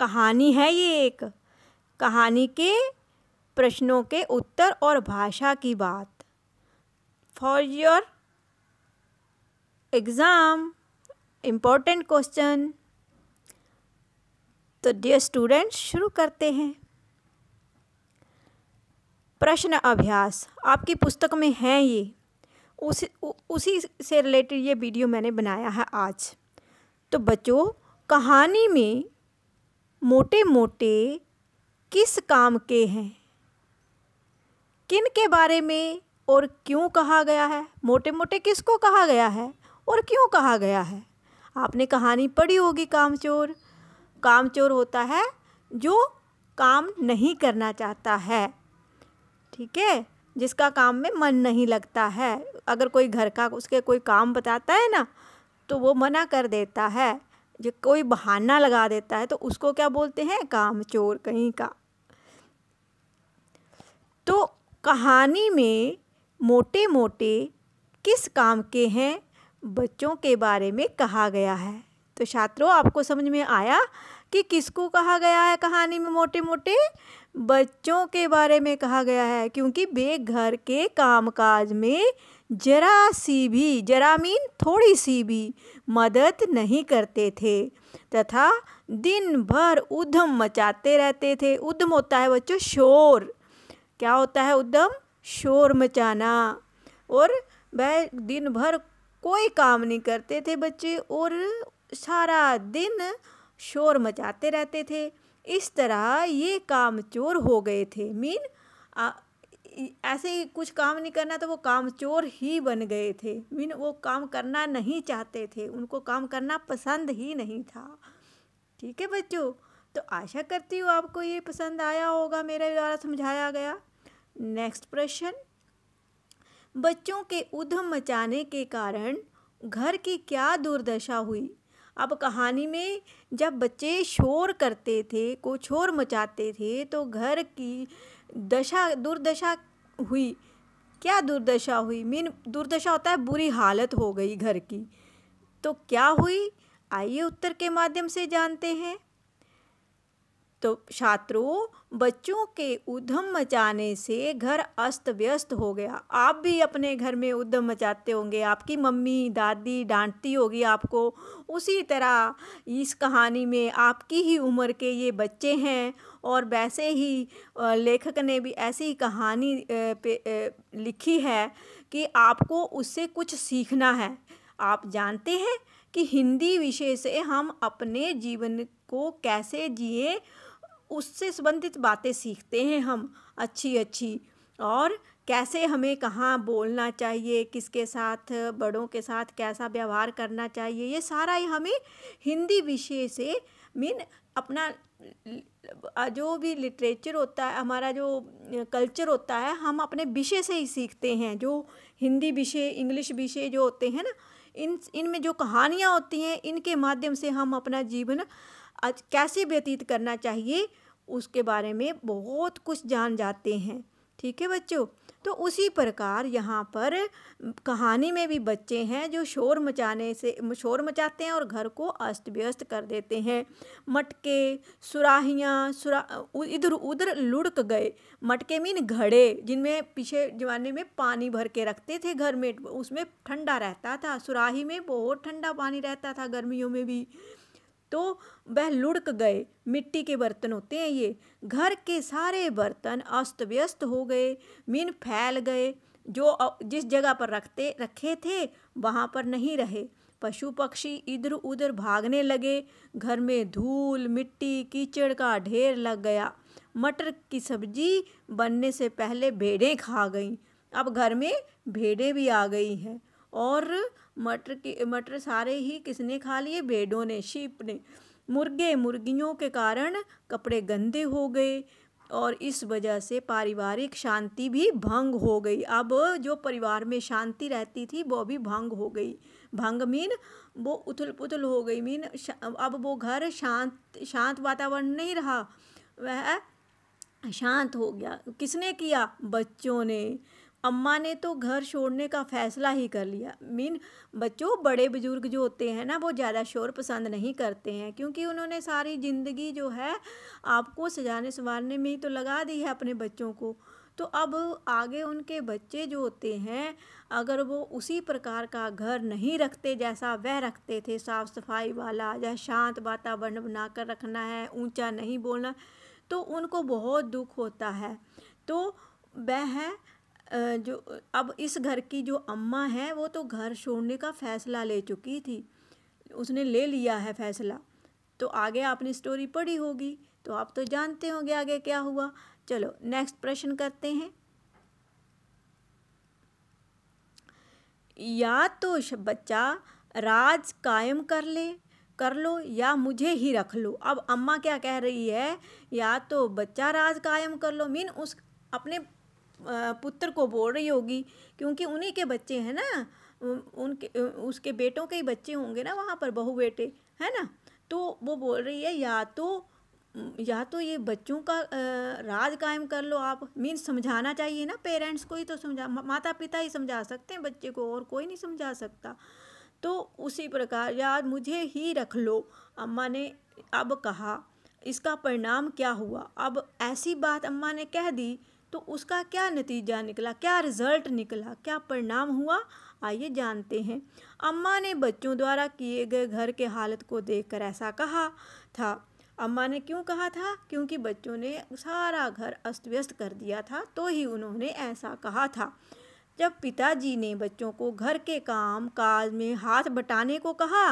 कहानी है ये एक कहानी के प्रश्नों के उत्तर और भाषा की बात for your exam important question तो डियर स्टूडेंट्स शुरू करते हैं प्रश्न अभ्यास आपकी पुस्तक में है ये उसी उसी से रिलेटेड ये वीडियो मैंने बनाया है आज तो बच्चों कहानी में मोटे मोटे किस काम के हैं किन के बारे में और क्यों कहा गया है मोटे मोटे किसको कहा गया है और क्यों कहा गया है आपने कहानी पढ़ी होगी कामचोर कामचोर होता है जो काम नहीं करना चाहता है ठीक है जिसका काम में मन नहीं लगता है अगर कोई घर का उसके कोई काम बताता है ना तो वो मना कर देता है जो कोई बहाना लगा देता है तो उसको क्या बोलते हैं काम चोर कहीं का तो कहानी में मोटे मोटे किस काम के हैं बच्चों के बारे में कहा गया है तो छात्रों आपको समझ में आया कि किसको कहा गया है कहानी में मोटे मोटे बच्चों के बारे में कहा गया है क्योंकि वे घर के कामकाज में जरा सी भी जरा मीन थोड़ी सी भी मदद नहीं करते थे तथा दिन भर उधम मचाते रहते थे उधम होता है बच्चों शोर क्या होता है उधम शोर मचाना और वह दिन भर कोई काम नहीं करते थे बच्चे और सारा दिन शोर मचाते रहते थे इस तरह ये काम चोर हो गए थे मीन ऐसे ही कुछ काम नहीं करना तो वो काम चोर ही बन गए थे मीन वो काम करना नहीं चाहते थे उनको काम करना पसंद ही नहीं था ठीक है बच्चों तो आशा करती हूँ आपको ये पसंद आया होगा मेरे द्वारा समझाया गया नेक्स्ट प्रश्न बच्चों के उधम मचाने के कारण घर की क्या दुर्दशा हुई अब कहानी में जब बच्चे शोर करते थे को शोर मचाते थे तो घर की दशा दुर्दशा हुई क्या दुर्दशा हुई मीन दुर्दशा होता है बुरी हालत हो गई घर की तो क्या हुई आइए उत्तर के माध्यम से जानते हैं तो छात्रों बच्चों के उधम मचाने से घर अस्त व्यस्त हो गया आप भी अपने घर में उधम मचाते होंगे आपकी मम्मी दादी डांटती होगी आपको उसी तरह इस कहानी में आपकी ही उम्र के ये बच्चे हैं और वैसे ही लेखक ने भी ऐसी कहानी पे लिखी है कि आपको उससे कुछ सीखना है आप जानते हैं कि हिंदी विषय से हम अपने जीवन को कैसे जिए उससे संबंधित बातें सीखते हैं हम अच्छी अच्छी और कैसे हमें कहाँ बोलना चाहिए किसके साथ बड़ों के साथ कैसा व्यवहार करना चाहिए ये सारा ही हमें हिंदी विषय से मीन अपना जो भी लिटरेचर होता है हमारा जो कल्चर होता है हम अपने विषय से ही सीखते हैं जो हिंदी विषय इंग्लिश विषय जो होते हैं ना इन इनमें जो कहानियाँ होती हैं इनके माध्यम से हम अपना जीवन आज कैसे व्यतीत करना चाहिए उसके बारे में बहुत कुछ जान जाते हैं ठीक है बच्चों तो उसी प्रकार यहाँ पर कहानी में भी बच्चे हैं जो शोर मचाने से शोर मचाते हैं और घर को अस्त व्यस्त कर देते हैं मटके सुराहियाँ सुरा इधर उधर लुढ़क गए मटके मीन घड़े जिनमें पीछे जमाने में पानी भर के रखते थे घर में उसमें ठंडा रहता था सुराही में बहुत ठंडा पानी रहता था गर्मियों में भी तो वह लुढ़क गए मिट्टी के बर्तन होते हैं ये घर के सारे बर्तन अस्त व्यस्त हो गए मीन फैल गए जो जिस जगह पर रखते रखे थे वहाँ पर नहीं रहे पशु पक्षी इधर उधर भागने लगे घर में धूल मिट्टी कीचड़ का ढेर लग गया मटर की सब्जी बनने से पहले भेड़ें खा गईं अब घर में भेड़ें भी आ गई हैं और मटर के मटर सारे ही किसने खा लिए भेड़ों ने शीप ने मुर्गे मुर्गियों के कारण कपड़े गंदे हो गए और इस वजह से पारिवारिक शांति भी भंग हो गई अब जो परिवार में शांति रहती थी वो भी भंग हो गई भंग मीन वो उथल पुथल हो गई मीन अब वो घर शांत शांत वातावरण नहीं रहा वह शांत हो गया किसने किया बच्चों ने अम्मा ने तो घर छोड़ने का फैसला ही कर लिया मीन बच्चों बड़े बुजुर्ग जो होते हैं ना वो ज़्यादा शोर पसंद नहीं करते हैं क्योंकि उन्होंने सारी ज़िंदगी जो है आपको सजाने संवारने में ही तो लगा दी है अपने बच्चों को तो अब आगे उनके बच्चे जो होते हैं अगर वो उसी प्रकार का घर नहीं रखते जैसा वह रखते थे साफ़ सफाई वाला या शांत वातावरण बनाकर रखना है ऊंचा नहीं बोलना तो उनको बहुत दुख होता है तो वह जो अब इस घर की जो अम्मा है वो तो घर छोड़ने का फ़ैसला ले चुकी थी उसने ले लिया है फ़ैसला तो आगे आपने स्टोरी पढ़ी होगी तो आप तो जानते होंगे आगे क्या हुआ चलो नेक्स्ट प्रश्न करते हैं या तो बच्चा राज कायम कर ले कर लो या मुझे ही रख लो अब अम्मा क्या कह रही है या तो बच्चा राज कायम कर लो मीन उस अपने पुत्र को बोल रही होगी क्योंकि उन्हीं के बच्चे हैं ना उनके उसके बेटों के ही बच्चे होंगे ना वहाँ पर बहू बेटे है ना तो वो बोल रही है या तो या तो ये बच्चों का राज कायम कर लो आप मीन समझाना चाहिए ना पेरेंट्स को ही तो समझा माता पिता ही समझा सकते हैं बच्चे को और कोई नहीं समझा सकता तो उसी प्रकार यार मुझे ही रख लो अम्मा ने अब कहा इसका परिणाम क्या हुआ अब ऐसी बात अम्मा ने कह दी तो उसका क्या नतीजा निकला क्या रिज़ल्ट निकला क्या परिणाम हुआ आइए जानते हैं अम्मा ने बच्चों द्वारा किए गए घर के हालत को देखकर ऐसा कहा था अम्मा ने क्यों कहा था क्योंकि बच्चों ने सारा घर अस्त व्यस्त कर दिया था तो ही उन्होंने ऐसा कहा था जब पिताजी ने बच्चों को घर के काम काज में हाथ बटाने को कहा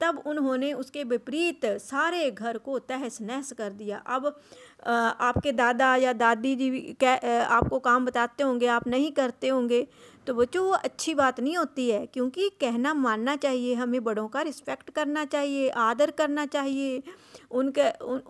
तब उन्होंने उसके विपरीत सारे घर को तहस नहस कर दिया अब आपके दादा या दादी जी क्या आपको काम बताते होंगे आप नहीं करते होंगे तो बच्चों वो अच्छी बात नहीं होती है क्योंकि कहना मानना चाहिए हमें बड़ों का रिस्पेक्ट करना चाहिए आदर करना चाहिए उनके उन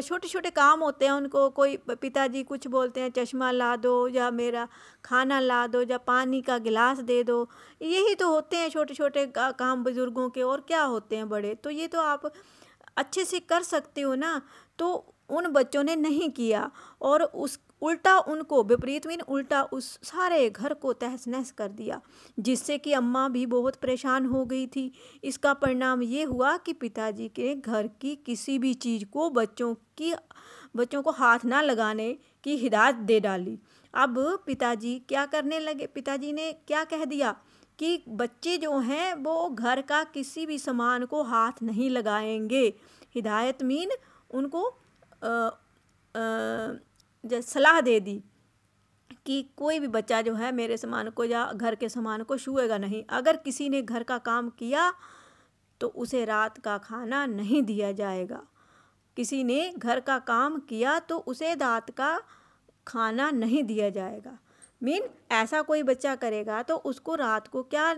छोटे छोटे काम होते हैं उनको कोई पिताजी कुछ बोलते हैं चश्मा ला दो या मेरा खाना ला दो या पानी का गिलास दे दो यही तो होते हैं छोटे छोटे काम बुज़ुर्गों के और क्या होते हैं बड़े तो ये तो आप अच्छे से कर सकते हो ना तो उन बच्चों ने नहीं किया और उस उल्टा उनको विपरीत मीन उल्टा उस सारे घर को तहस नहस कर दिया जिससे कि अम्मा भी बहुत परेशान हो गई थी इसका परिणाम ये हुआ कि पिताजी के घर की किसी भी चीज़ को बच्चों की बच्चों को हाथ ना लगाने की हिदायत दे डाली अब पिताजी क्या करने लगे पिताजी ने क्या कह दिया कि बच्चे जो हैं वो घर का किसी भी सामान को हाथ नहीं लगाएंगे हिदायत मीन उनको सलाह दे दी कि कोई भी बच्चा जो है मेरे सामान को या घर के सामान को छूएगा नहीं अगर किसी ने घर का काम किया तो उसे रात का खाना नहीं दिया जाएगा किसी ने घर का काम किया तो उसे रात का खाना नहीं दिया जाएगा मीन ऐसा कोई बच्चा करेगा तो उसको रात को क्या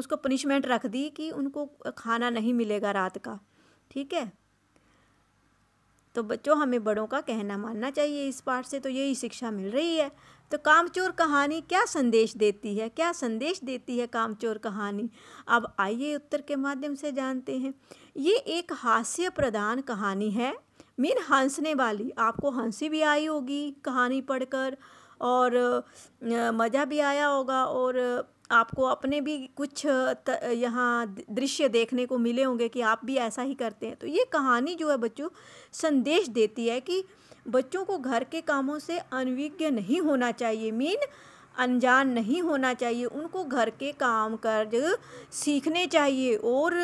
उसको पनिशमेंट रख दी कि उनको खाना नहीं मिलेगा रात का ठीक है तो बच्चों हमें बड़ों का कहना मानना चाहिए इस पाठ से तो यही शिक्षा मिल रही है तो कामचोर कहानी क्या संदेश देती है क्या संदेश देती है कामचोर कहानी अब आइए उत्तर के माध्यम से जानते हैं ये एक हास्य प्रधान कहानी है मीन हंसने वाली आपको हंसी भी आई होगी कहानी पढ़कर और मज़ा भी आया होगा और आपको अपने भी कुछ यहाँ दृश्य देखने को मिले होंगे कि आप भी ऐसा ही करते हैं तो ये कहानी जो है बच्चों संदेश देती है कि बच्चों को घर के कामों से अनविज्ञ नहीं होना चाहिए मीन अनजान नहीं होना चाहिए उनको घर के काम कर सीखने चाहिए और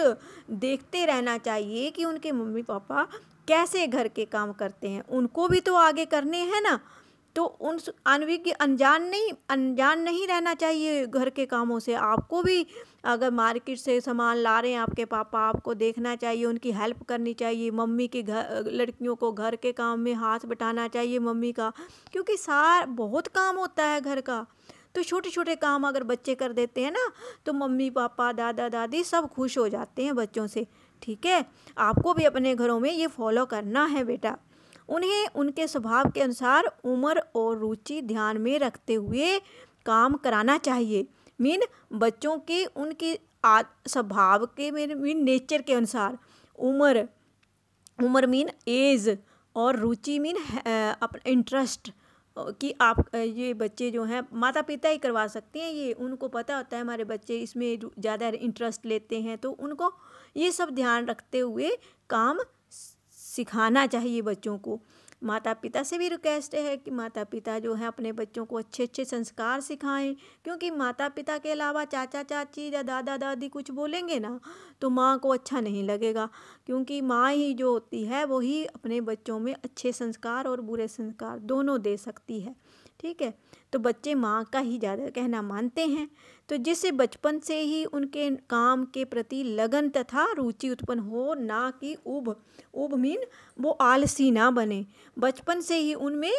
देखते रहना चाहिए कि उनके मम्मी पापा कैसे घर के काम करते हैं उनको भी तो आगे करने हैं ना तो उन आणविक अनजान नहीं अनजान नहीं रहना चाहिए घर के कामों से आपको भी अगर मार्केट से सामान ला रहे हैं आपके पापा आपको देखना चाहिए उनकी हेल्प करनी चाहिए मम्मी के घर लड़कियों को घर के काम में हाथ बटाना चाहिए मम्मी का क्योंकि सार बहुत काम होता है घर का तो छोटे छोटे काम अगर बच्चे कर देते हैं ना तो मम्मी पापा दादा दादी सब खुश हो जाते हैं बच्चों से ठीक है आपको भी अपने घरों में ये फॉलो करना है बेटा उन्हें उनके स्वभाव के अनुसार उम्र और रुचि ध्यान में रखते हुए काम कराना चाहिए मीन बच्चों के उनकी स्वभाव के मीन नेचर के अनुसार उम्र उम्र मीन एज और रुचि मीन अपना इंटरेस्ट कि आप ये बच्चे जो हैं माता पिता ही करवा सकते हैं ये उनको पता होता है हमारे बच्चे इसमें ज़्यादा इंटरेस्ट लेते हैं तो उनको ये सब ध्यान रखते हुए काम सिखाना चाहिए बच्चों को माता पिता से भी रिक्वेस्ट है कि माता पिता जो है अपने बच्चों को अच्छे अच्छे संस्कार सिखाएं क्योंकि माता पिता के अलावा चाचा चाची या दादा दादी कुछ बोलेंगे ना तो माँ को अच्छा नहीं लगेगा क्योंकि माँ ही जो होती है वही अपने बच्चों में अच्छे संस्कार और बुरे संस्कार दोनों दे सकती है ठीक है तो बच्चे माँ का ही ज़्यादा कहना मानते हैं तो जिससे बचपन से ही उनके काम के प्रति लगन तथा रुचि उत्पन्न हो ना कि उब उब मीन वो आलसी ना बने बचपन से ही उनमें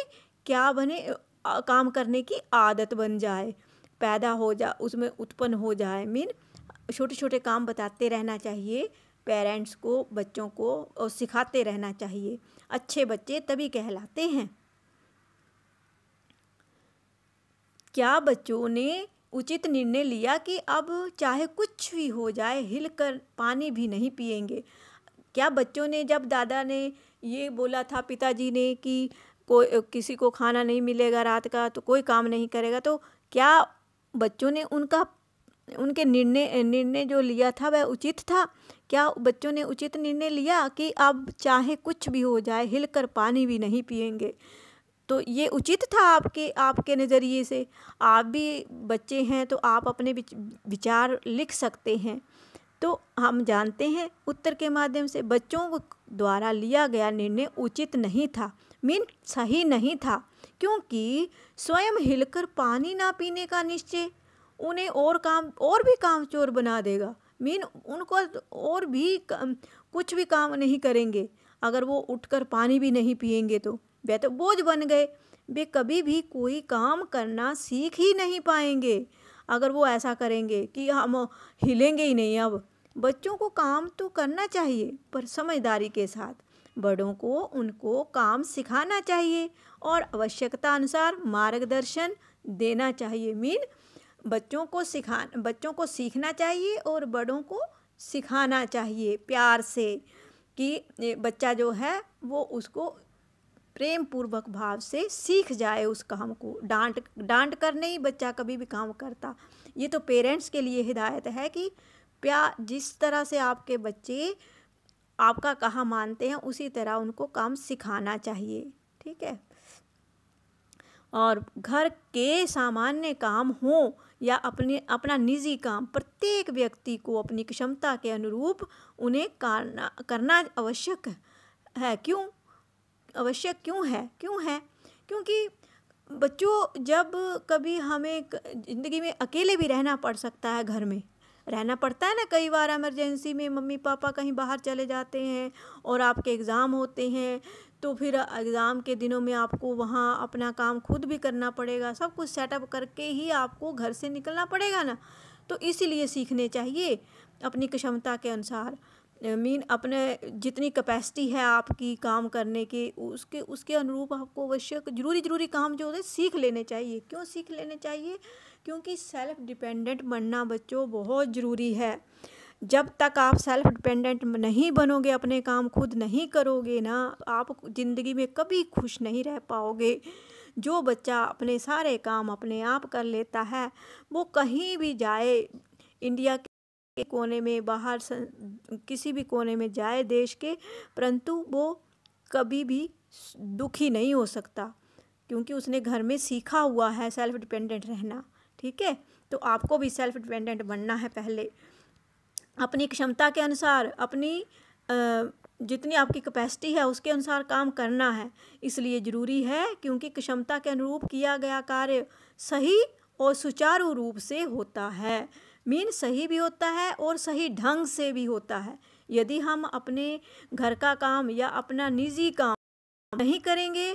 क्या बने आ, काम करने की आदत बन जाए पैदा हो जा उसमें उत्पन्न हो जाए मीन छोटे छोटे काम बताते रहना चाहिए पेरेंट्स को बच्चों को और सिखाते रहना चाहिए अच्छे बच्चे तभी कहलाते हैं क्या बच्चों ने उचित निर्णय लिया कि अब चाहे कुछ भी हो जाए हिल कर पानी भी नहीं पिएंगे क्या बच्चों ने जब दादा ने ये बोला था पिताजी ने कि कोई किसी को खाना नहीं मिलेगा रात का तो कोई काम नहीं करेगा तो क्या बच्चों ने उनका उनके निर्णय निर्णय जो लिया था वह उचित था क्या बच्चों ने उचित निर्णय लिया कि अब चाहे कुछ भी हो जाए हिलकर पानी भी नहीं पिएंगे तो ये उचित था आपके आपके नज़रिए से आप भी बच्चे हैं तो आप अपने विचार लिख सकते हैं तो हम जानते हैं उत्तर के माध्यम से बच्चों द्वारा लिया गया निर्णय उचित नहीं था मीन सही नहीं था क्योंकि स्वयं हिलकर पानी ना पीने का निश्चय उन्हें और काम और भी काम चोर बना देगा मीन उनको और भी कुछ भी काम नहीं करेंगे अगर वो उठकर पानी भी नहीं पिएंगे तो वे तो बोझ बन गए वे कभी भी कोई काम करना सीख ही नहीं पाएंगे अगर वो ऐसा करेंगे कि हम हिलेंगे ही नहीं अब बच्चों को काम तो करना चाहिए पर समझदारी के साथ बड़ों को उनको काम सिखाना चाहिए और आवश्यकता अनुसार मार्गदर्शन देना चाहिए मीन बच्चों को सिखा बच्चों को सीखना चाहिए और बड़ों को सिखाना चाहिए प्यार से कि बच्चा जो है वो उसको प्रेम पूर्वक भाव से सीख जाए उस काम को डांट डांट कर नहीं बच्चा कभी भी काम करता ये तो पेरेंट्स के लिए हिदायत है कि प्यार जिस तरह से आपके बच्चे आपका कहा मानते हैं उसी तरह उनको काम सिखाना चाहिए ठीक है और घर के सामान्य काम हों या अपने अपना निजी काम प्रत्येक व्यक्ति को अपनी क्षमता के अनुरूप उन्हें करना करना आवश्यक है क्यों आवश्यक क्यों है क्यों है क्योंकि बच्चों जब कभी हमें ज़िंदगी में अकेले भी रहना पड़ सकता है घर में रहना पड़ता है ना कई बार एमरजेंसी में मम्मी पापा कहीं बाहर चले जाते हैं और आपके एग्ज़ाम होते हैं तो फिर एग्ज़ाम के दिनों में आपको वहाँ अपना काम खुद भी करना पड़ेगा सब कुछ सेटअप करके ही आपको घर से निकलना पड़ेगा ना तो इसीलिए सीखने चाहिए अपनी क्षमता के अनुसार मीन अपने जितनी कैपेसिटी है आपकी काम करने की उसके उसके अनुरूप आपको आवश्यक जरूरी जरूरी काम जो होते हैं सीख लेने चाहिए क्यों सीख लेने चाहिए क्योंकि सेल्फ डिपेंडेंट बनना बच्चों बहुत ज़रूरी है जब तक आप सेल्फ डिपेंडेंट नहीं बनोगे अपने काम खुद नहीं करोगे ना आप ज़िंदगी में कभी खुश नहीं रह पाओगे जो बच्चा अपने सारे काम अपने आप कर लेता है वो कहीं भी जाए इंडिया के कोने में बाहर किसी भी कोने में जाए देश के परंतु वो कभी भी दुखी नहीं हो सकता क्योंकि उसने घर में सीखा हुआ है सेल्फ डिपेंडेंट रहना ठीक है तो आपको भी सेल्फ डिपेंडेंट बनना है पहले अपनी क्षमता के अनुसार अपनी जितनी आपकी कैपेसिटी है उसके अनुसार काम करना है इसलिए ज़रूरी है क्योंकि क्षमता के अनुरूप किया गया कार्य सही और सुचारू रूप से होता है मीन सही भी होता है और सही ढंग से भी होता है यदि हम अपने घर का काम या अपना निजी काम नहीं करेंगे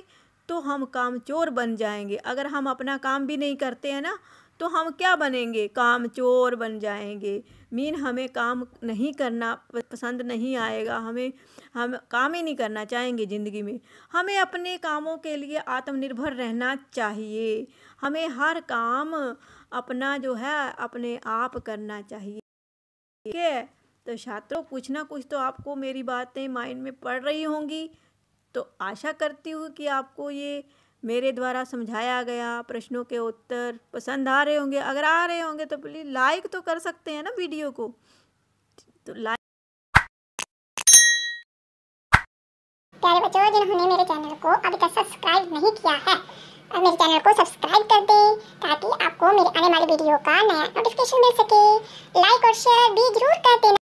तो हम काम चोर बन जाएंगे अगर हम अपना काम भी नहीं करते हैं ना तो हम क्या बनेंगे काम चोर बन जाएंगे मीन हमें काम नहीं करना पसंद नहीं आएगा हमें हम काम ही नहीं करना चाहेंगे ज़िंदगी में हमें अपने कामों के लिए आत्मनिर्भर रहना चाहिए हमें हर काम अपना जो है अपने आप करना चाहिए ठीक है तो छात्रों कुछ ना कुछ तो आपको मेरी बातें माइंड में पड़ रही होंगी तो आशा करती हूँ कि आपको ये मेरे द्वारा समझाया गया प्रश्नों के उत्तर पसंद आ रहे होंगे अगर आ रहे होंगे तो प्लीज़ लाइक तो कर सकते हैं ना वीडियो को तो लाइक प्यारे बच्चों जिन्होंने मेरे चैनल को अभी तक सब्सक्राइब नहीं किया है और मेरे चैनल को सब्सक्राइब कर दें ताकि आपको मेरे आने वाले वीडियो का नया नोटिफिकेशन मिल सके लाइक और शेयर भी जरूर कर देना